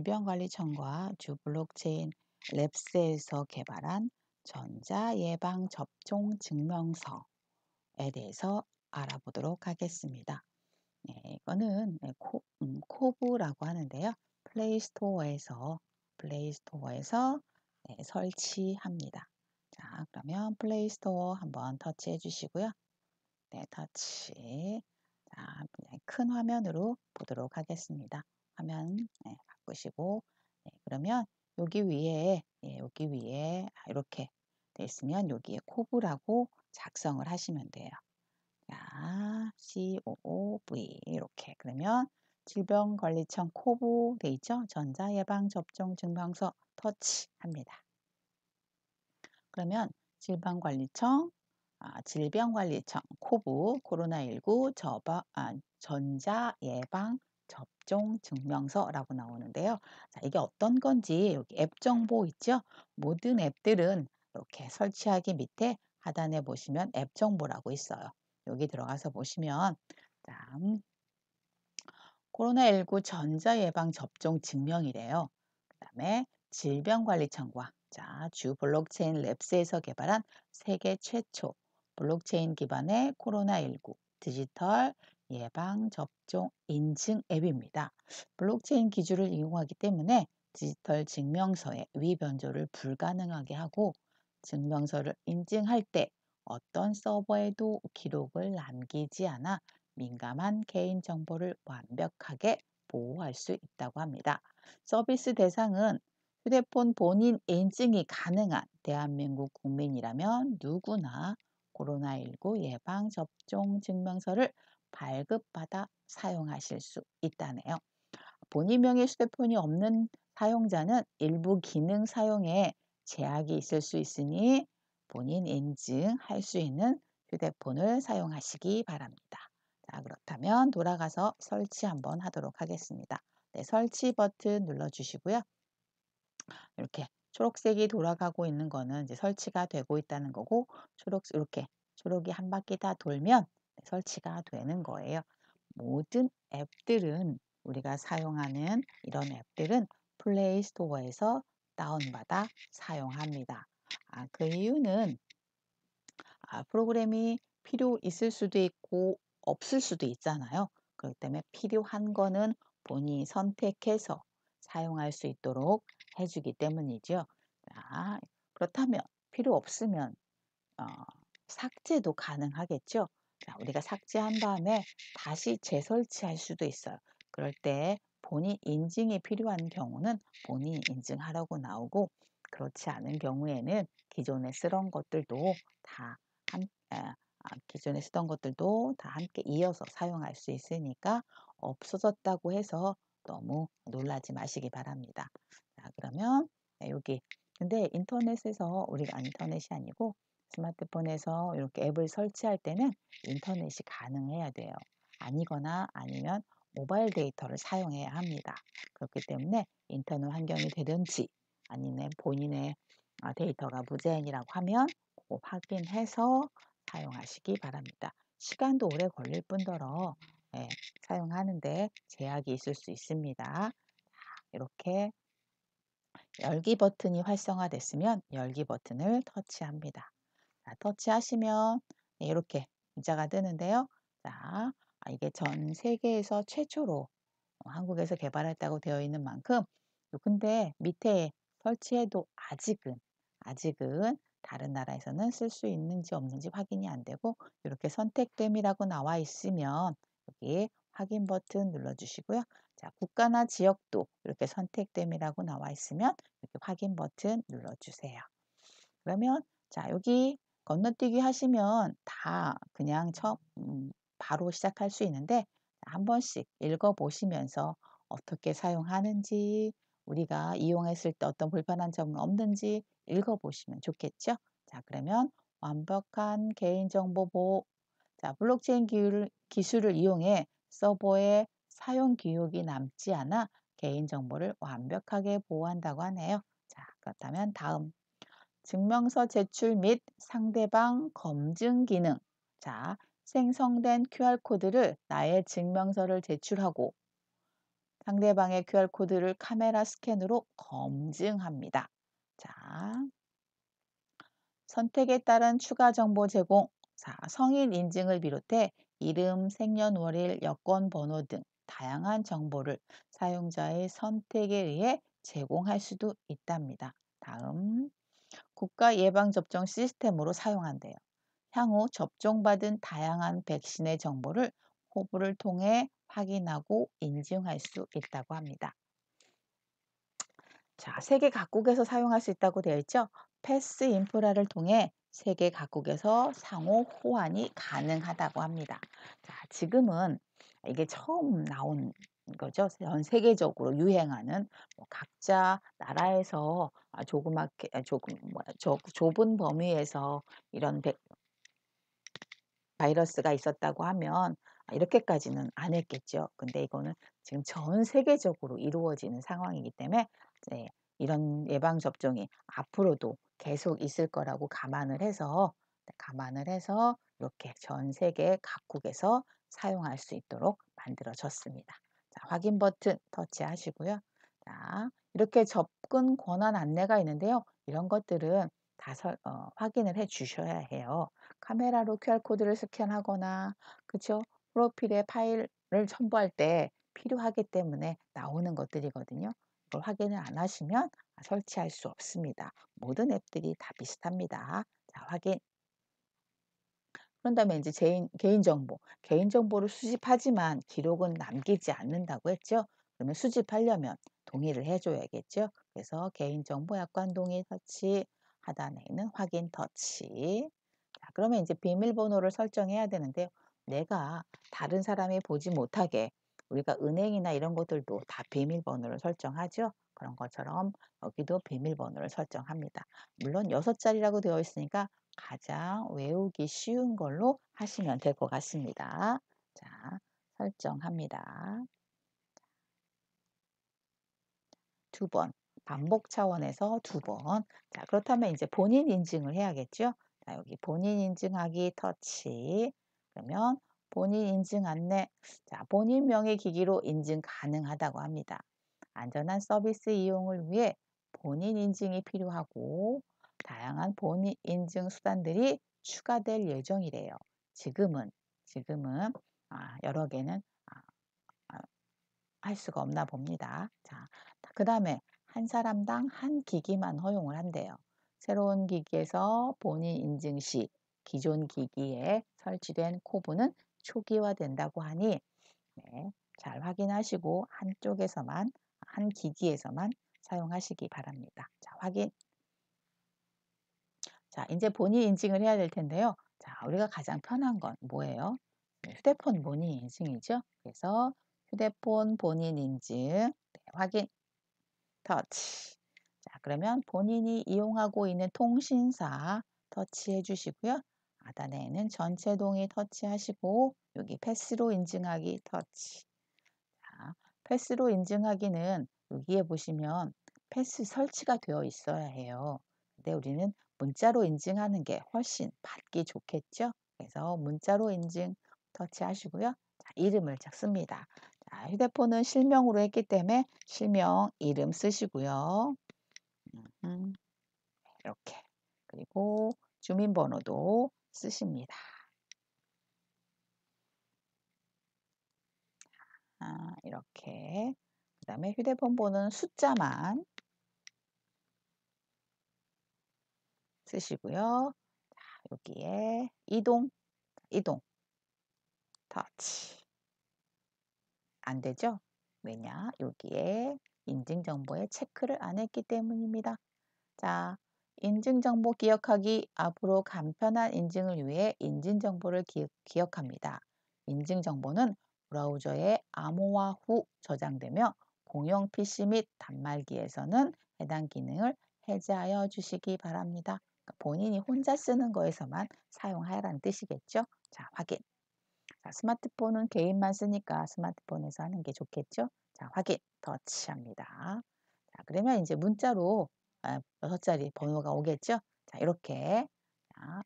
질병관리청과 주 블록체인 랩스에서 개발한 전자예방접종증명서에 대해서 알아보도록 하겠습니다. 네, 이거는 네, 코, 음, 코브라고 하는데요. 플레이스토어에서 플레이스토어에서 네, 설치합니다. 자, 그러면 플레이스토어 한번 터치해 주시고요. 네, 터치. 자, 큰 화면으로 보도록 하겠습니다. 화면 네, 바꾸시고 네, 그러면 여기 위에 예, 여기 위에 이렇게 돼 있으면 여기에 코브라고 작성을 하시면 돼요. 자, COOV 이렇게 그러면 질병관리청 코브 돼 있죠? 전자예방접종 증명서 터치합니다. 그러면 질병관리청 아, 질병관리청 코브 코로나19 저바, 아, 전자예방 접종 증명서라고 나오는데요. 자, 이게 어떤 건지 여기 앱 정보 있죠? 모든 앱들은 이렇게 설치하기 밑에 하단에 보시면 앱 정보라고 있어요. 여기 들어가서 보시면 다음 코로나19 전자예방 접종 증명이래요. 그 다음에 질병관리청과 자, 주 블록체인 랩스에서 개발한 세계 최초 블록체인 기반의 코로나19 디지털 예방접종 인증 앱입니다. 블록체인 기준을 이용하기 때문에 디지털 증명서의 위변조를 불가능하게 하고 증명서를 인증할 때 어떤 서버에도 기록을 남기지 않아 민감한 개인정보를 완벽하게 보호할 수 있다고 합니다. 서비스 대상은 휴대폰 본인 인증이 가능한 대한민국 국민이라면 누구나 코로나19 예방접종 증명서를 발급받아 사용하실 수 있다네요. 본인 명의 휴대폰이 없는 사용자는 일부 기능 사용에 제약이 있을 수 있으니 본인 인증할 수 있는 휴대폰을 사용하시기 바랍니다. 자, 그렇다면 돌아가서 설치 한번 하도록 하겠습니다. 네, 설치 버튼 눌러주시고요. 이렇게 초록색이 돌아가고 있는 거는 이제 설치가 되고 있다는 거고 초록 이렇게 초록이 한 바퀴 다 돌면 설치가 되는 거예요. 모든 앱들은 우리가 사용하는 이런 앱들은 플레이스토어에서 다운받아 사용합니다. 아, 그 이유는 아, 프로그램이 필요 있을 수도 있고 없을 수도 있잖아요. 그렇기 때문에 필요한 거는 본인이 선택해서 사용할 수 있도록 해주기 때문이죠. 아, 그렇다면 필요 없으면 어, 삭제도 가능하겠죠. 아, 우리가 삭제한 다음에 다시 재설치할 수도 있어요. 그럴 때 본인 인증이 필요한 경우는 본인 인증하라고 나오고 그렇지 않은 경우에는 기존에 쓰던 것들도 다 한, 아, 아, 기존에 쓰던 것들도 다 함께 이어서 사용할 수 있으니까 없어졌다고 해서 너무 놀라지 마시기 바랍니다. 자, 그러면 네, 여기 근데 인터넷에서 우리가 인터넷이 아니고 스마트폰에서 이렇게 앱을 설치할 때는 인터넷이 가능해야 돼요. 아니거나 아니면 모바일 데이터를 사용해야 합니다. 그렇기 때문에 인터넷 환경이 되든지 아니면 본인의 아, 데이터가 무제한이라고 하면 꼭 확인해서 사용하시기 바랍니다. 시간도 오래 걸릴 뿐더러 예, 사용하는데 제약이 있을 수 있습니다. 이렇게 열기 버튼이 활성화됐으면 열기 버튼을 터치합니다. 자, 아, 터치하시면 네, 이렇게 문자가 뜨는데요. 자, 아, 이게 전 세계에서 최초로 어, 한국에서 개발했다고 되어 있는 만큼 근데 밑에 설치해도 아직은 아직은 다른 나라에서는 쓸 수 있는지 없는지 확인이 안 되고 이렇게 선택됨이라고 나와 있으면 여기 확인 버튼 눌러주시고요. 자, 국가나 지역도 이렇게 선택됨이라고 나와 있으면 이렇게 확인 버튼 눌러주세요. 그러면 자 여기 건너뛰기 하시면 다 그냥 처 음, 바로 시작할 수 있는데 한 번씩 읽어보시면서 어떻게 사용하는지 우리가 이용했을 때 어떤 불편한 점은 없는지 읽어보시면 좋겠죠. 자 그러면 완벽한 개인정보 보호 자 블록체인 기술, 기술을 이용해 서버의 사용 기록이 남지 않아 개인정보를 완벽하게 보호한다고 하네요. 자 그렇다면 다음 증명서 제출 및 상대방 검증 기능. 자, 생성된 QR코드를 나의 증명서를 제출하고 상대방의 QR코드를 카메라 스캔으로 검증합니다. 자, 선택에 따른 추가 정보 제공. 자, 성인 인증을 비롯해 이름, 생년월일, 여권 번호 등 다양한 정보를 사용자의 선택에 의해 제공할 수도 있답니다. 다음. 국가 예방접종 시스템으로 사용한대요. 향후 접종받은 다양한 백신의 정보를 호부를 통해 확인하고 인증할 수 있다고 합니다. 자, 세계 각국에서 사용할 수 있다고 되어 있죠? 패스 인프라를 통해 세계 각국에서 상호 호환이 가능하다고 합니다. 자, 지금은 이게 처음 나온 거죠. 전 세계적으로 유행하는 뭐 각자 나라에서 아 조그맣게 아 조금 저 뭐 좁은 범위에서 이런 백, 바이러스가 있었다고 하면 아 이렇게까지는 안 했겠죠. 근데 이거는 지금 전 세계적으로 이루어지는 상황이기 때문에 이런 예방접종이 앞으로도 계속 있을 거라고 감안을 해서 네, 감안을 해서 이렇게 전 세계 각국에서 사용할 수 있도록 만들어졌습니다. 확인 버튼 터치하시고요. 자, 이렇게 접근 권한 안내가 있는데요. 이런 것들은 다 설, 어, 확인을 해 주셔야 해요. 카메라로 QR코드를 스캔하거나 그쵸? 프로필에 파일을 첨부할 때 필요하기 때문에 나오는 것들이거든요. 이걸 확인을 안 하시면 설치할 수 없습니다. 모든 앱들이 다 비슷합니다. 자, 확인 그런 다음에 이제 개인, 개인정보, 개인정보를 수집하지만 기록은 남기지 않는다고 했죠. 그러면 수집하려면 동의를 해줘야겠죠. 그래서 개인정보 약관 동의 터치, 하단에 있는 확인 터치. 자, 그러면 이제 비밀번호를 설정해야 되는데 내가 다른 사람이 보지 못하게 우리가 은행이나 이런 것들도 다 비밀번호를 설정하죠. 그런 것처럼 여기도 비밀번호를 설정합니다. 물론 6자리라고 되어 있으니까 가장 외우기 쉬운 걸로 하시면 될 것 같습니다. 자, 설정합니다. 두 번, 반복 차원에서 두 번. 자, 그렇다면 이제 본인 인증을 해야겠죠? 자, 여기 본인 인증하기 터치. 그러면 본인 인증 안내. 자, 본인 명의 기기로 인증 가능하다고 합니다. 안전한 서비스 이용을 위해 본인 인증이 필요하고 다양한 본인 인증 수단들이 추가될 예정이래요. 지금은 지금은 아, 여러 개는 아, 아, 할 수가 없나 봅니다. 자, 그 다음에 한 사람당 한 기기만 허용을 한대요. 새로운 기기에서 본인 인증 시 기존 기기에 설치된 코브는 초기화된다고 하니 네, 잘 확인하시고 한쪽에서만 한 기기에서만 사용하시기 바랍니다. 자, 확인 자, 이제 본인 인증을 해야 될 텐데요. 자, 우리가 가장 편한 건 뭐예요? 네, 휴대폰 본인 인증이죠. 그래서 휴대폰 본인 인증 네, 확인 터치 자 그러면 본인이 이용하고 있는 통신사 터치해 주시고요. 아단에는 전체 동의 터치하시고 여기 패스로 인증하기 터치 자, 패스로 인증하기는 여기에 보시면 패스 설치가 되어 있어야 해요. 근데 우리는 문자로 인증하는 게 훨씬 받기 좋겠죠? 그래서 문자로 인증 터치하시고요. 자, 이름을 적습니다. 자, 휴대폰은 실명으로 했기 때문에 실명 이름 쓰시고요. 음, 이렇게 그리고 주민번호도 쓰십니다. 아, 이렇게 그 다음에 휴대폰 번호는 숫자만 쓰시고요. 자, 여기에 이동, 이동, 터치. 안 되죠? 왜냐? 여기에 인증정보에 체크를 안 했기 때문입니다. 자, 인증정보 기억하기 앞으로 간편한 인증을 위해 인증정보를 기, 기억합니다. 인증정보는 브라우저에 암호화 후 저장되며 공용 PC 및 단말기에서는 해당 기능을 해제하여 주시기 바랍니다. 그러니까 본인이 혼자 쓰는 거에서만 사용하라는 뜻이겠죠. 자, 확인. 자, 스마트폰은 개인만 쓰니까 스마트폰에서 하는 게 좋겠죠. 자, 확인. 터치합니다. 자, 그러면 이제 문자로 6 아, 자리 번호가 오겠죠. 자, 이렇게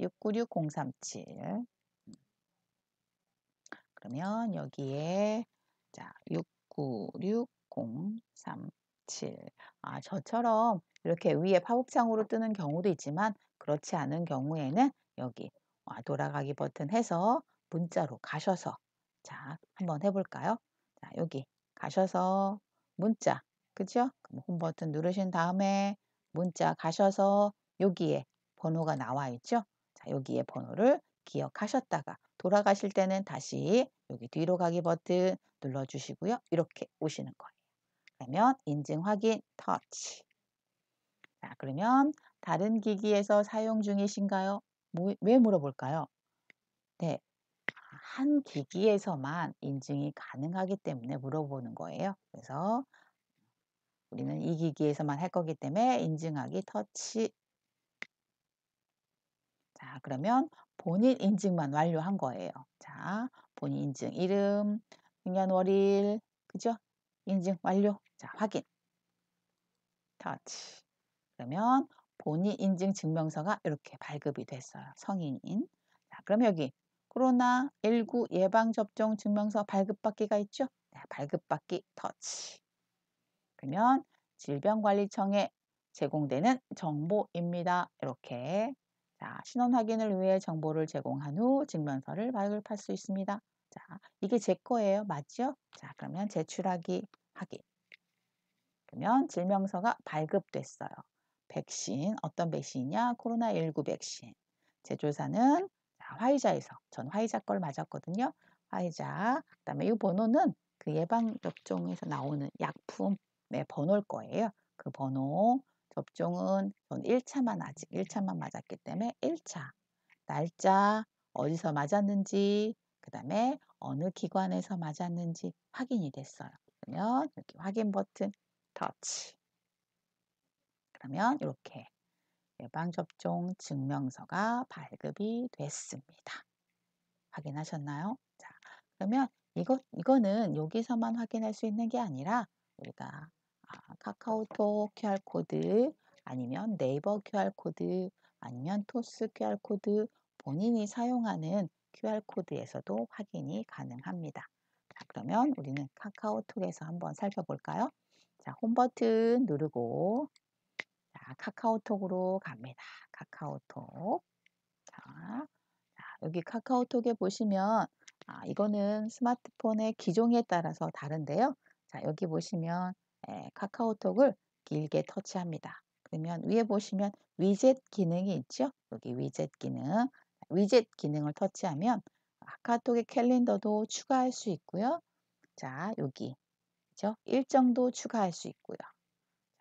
696037 그러면 여기에 자, 696037 아, 저처럼 이렇게 위에 팝업창으로 뜨는 경우도 있지만 그렇지 않은 경우에는 여기 돌아가기 버튼 해서 문자로 가셔서 자 한번 해볼까요? 자 여기 가셔서 문자 그죠? 홈 버튼 누르신 다음에 문자 가셔서 여기에 번호가 나와 있죠? 자 여기에 번호를 기억하셨다가 돌아가실 때는 다시 여기 뒤로 가기 버튼 눌러주시고요. 이렇게 오시는 거예요. 그러면 인증 확인 터치. 자 그러면 다른 기기에서 사용 중이신가요? 뭐, 왜 물어볼까요? 네. 한 기기에서만 인증이 가능하기 때문에 물어보는 거예요. 그래서 우리는 이 기기에서만 할 거기 때문에 인증하기 터치. 자, 그러면 본인 인증만 완료한 거예요. 자, 본인 인증 이름, 생년 월일, 그죠? 인증 완료. 자, 확인. 터치. 그러면 본인 인증 증명서가 이렇게 발급이 됐어요. 성인인. 자, 그럼 여기 코로나19 예방접종 증명서 발급받기가 있죠? 네, 발급받기 터치. 그러면 질병관리청에 제공되는 정보입니다. 이렇게 자, 신원 확인을 위해 정보를 제공한 후 증명서를 발급할 수 있습니다. 자, 이게 제 거예요. 맞죠? 자, 그러면 제출하기 확인. 그러면 증명서가 발급됐어요. 백신, 어떤 백신이냐? 코로나19 백신. 제조사는 화이자에서, 전 화이자 걸 맞았거든요. 화이자, 그 다음에 이 번호는 그 예방접종에서 나오는 약품의 번호일 거예요. 그 번호, 접종은 전 1차만 아직 1차만 맞았기 때문에 1차, 날짜, 어디서 맞았는지, 그 다음에 어느 기관에서 맞았는지 확인이 됐어요. 그러면 여기 확인 버튼 터치. 그러면 이렇게 예방접종 증명서가 발급이 됐습니다. 확인하셨나요? 자, 그러면 이거, 이거는 여기서만 확인할 수 있는 게 아니라 우리가 아, 카카오톡 QR코드 아니면 네이버 QR코드 아니면 토스 QR코드 본인이 사용하는 QR코드에서도 확인이 가능합니다. 자, 그러면 우리는 카카오톡에서 한번 살펴볼까요? 자, 홈 버튼 누르고 아, 카카오톡으로 갑니다. 카카오톡. 자, 여기 카카오톡에 보시면 아, 이거는 스마트폰의 기종에 따라서 다른데요. 자, 여기 보시면 예, 카카오톡을 길게 터치합니다. 그러면 위에 보시면 위젯 기능이 있죠? 여기 위젯 기능. 위젯 기능을 터치하면 카카오톡의 캘린더도 추가할 수 있고요. 자, 여기. 그죠? 일정도 추가할 수 있고요.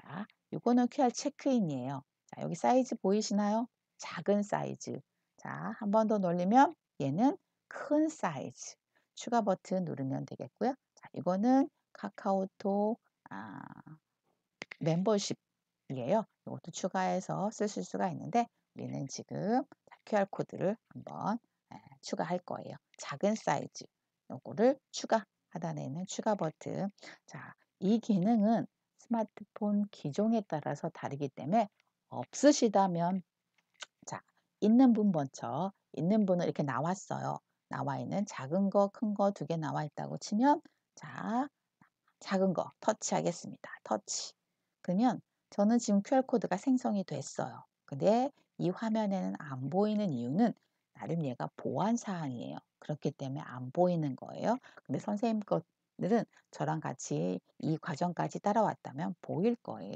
자, 이거는 QR 체크인이에요. 자, 여기 사이즈 보이시나요? 작은 사이즈. 자, 한 번 더 놀리면 얘는 큰 사이즈. 추가 버튼 누르면 되겠고요. 자, 이거는 카카오톡 아, 멤버십이에요. 이것도 추가해서 쓰실 수가 있는데 우리는 지금 QR코드를 한번 추가할 거예요. 작은 사이즈 요거를 추가 하단에 있는 추가 버튼 자, 이 기능은 스마트폰 기종에 따라서 다르기 때문에 없으시다면 자 있는 분 먼저 있는 분은 이렇게 나왔어요. 나와 있는 작은 거, 큰 거 두 개 나와 있다고 치면 자 작은 거 터치하겠습니다. 터치. 그러면 저는 지금 QR코드가 생성이 됐어요. 근데 이 화면에는 안 보이는 이유는 나름 얘가 보안 사항이에요. 그렇기 때문에 안 보이는 거예요. 근데 선생님 것 들은 저랑 같이 이 과정까지 따라왔다면 보일 거예요.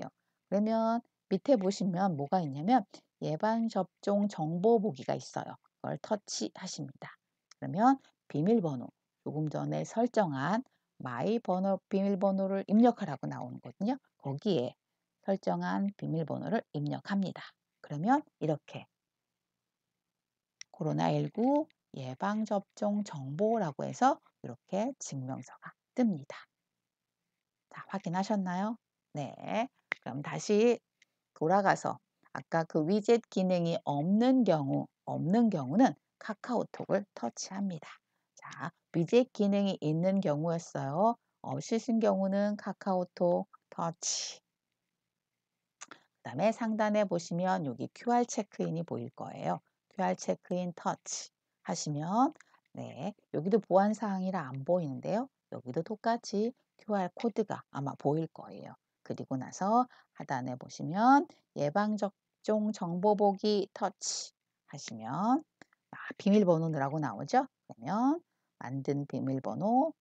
그러면 밑에 보시면 뭐가 있냐면 예방접종 정보 보기가 있어요. 그걸 터치하십니다. 그러면 비밀번호 조금 전에 설정한 마이 번호 비밀번호를 입력하라고 나오거든요. 는거 거기에 설정한 비밀번호를 입력합니다. 그러면 이렇게 코로나19 예방접종 정보라고 해서 이렇게 증명서가 뜹니다. 자, 확인하셨나요? 네. 그럼 다시 돌아가서 아까 그 위젯 기능이 없는 경우, 없는 경우는 카카오톡을 터치합니다. 자, 위젯 기능이 있는 경우였어요. 없으신 경우는 카카오톡 터치. 그 다음에 상단에 보시면 여기 QR 체크인이 보일 거예요. QR 체크인 터치 하시면 네 여기도 보안 사항이라 안 보이는데요. 여기도 똑같이 QR 코드가 아마 보일 거예요. 그리고 나서 하단에 보시면 예방접종 정보 보기 터치 하시면 아, 비밀번호 넣으라고 나오죠? 그러면 만든 비밀번호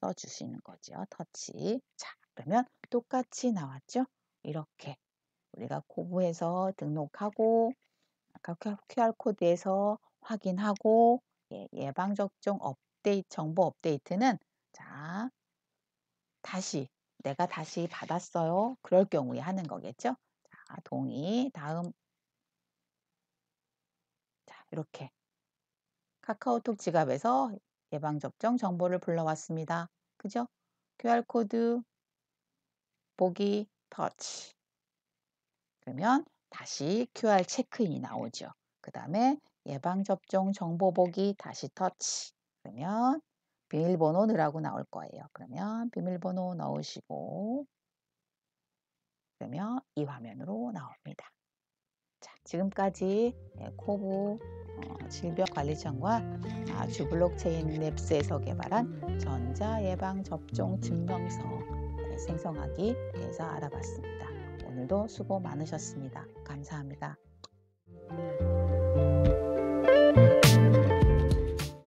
써주시는 거죠. 터치. 자, 그러면 똑같이 나왔죠? 이렇게 우리가 고부에서 등록하고 아까 QR코드에서 확인하고 예, 예방접종 업 업데이트, 정보 업데이트는 자, 다시, 내가 다시 받았어요. 그럴 경우에 하는 거겠죠? 자, 동의, 다음. 자, 이렇게. 카카오톡 지갑에서 예방접종 정보를 불러왔습니다. 그죠? QR코드, 보기, 터치. 그러면 다시 QR 체크인이 나오죠. 그 다음에 예방접종 정보 보기, 다시 터치. 그러면 비밀번호 넣으라고 나올 거예요. 그러면 비밀번호 넣으시고 그러면 이 화면으로 나옵니다. 자, 지금까지 예, 코브 어, 질병관리청과 아, 주 블록체인 랩스에서 개발한 전자예방접종 증명서 예, 생성하기 대해서 알아봤습니다. 오늘도 수고 많으셨습니다. 감사합니다.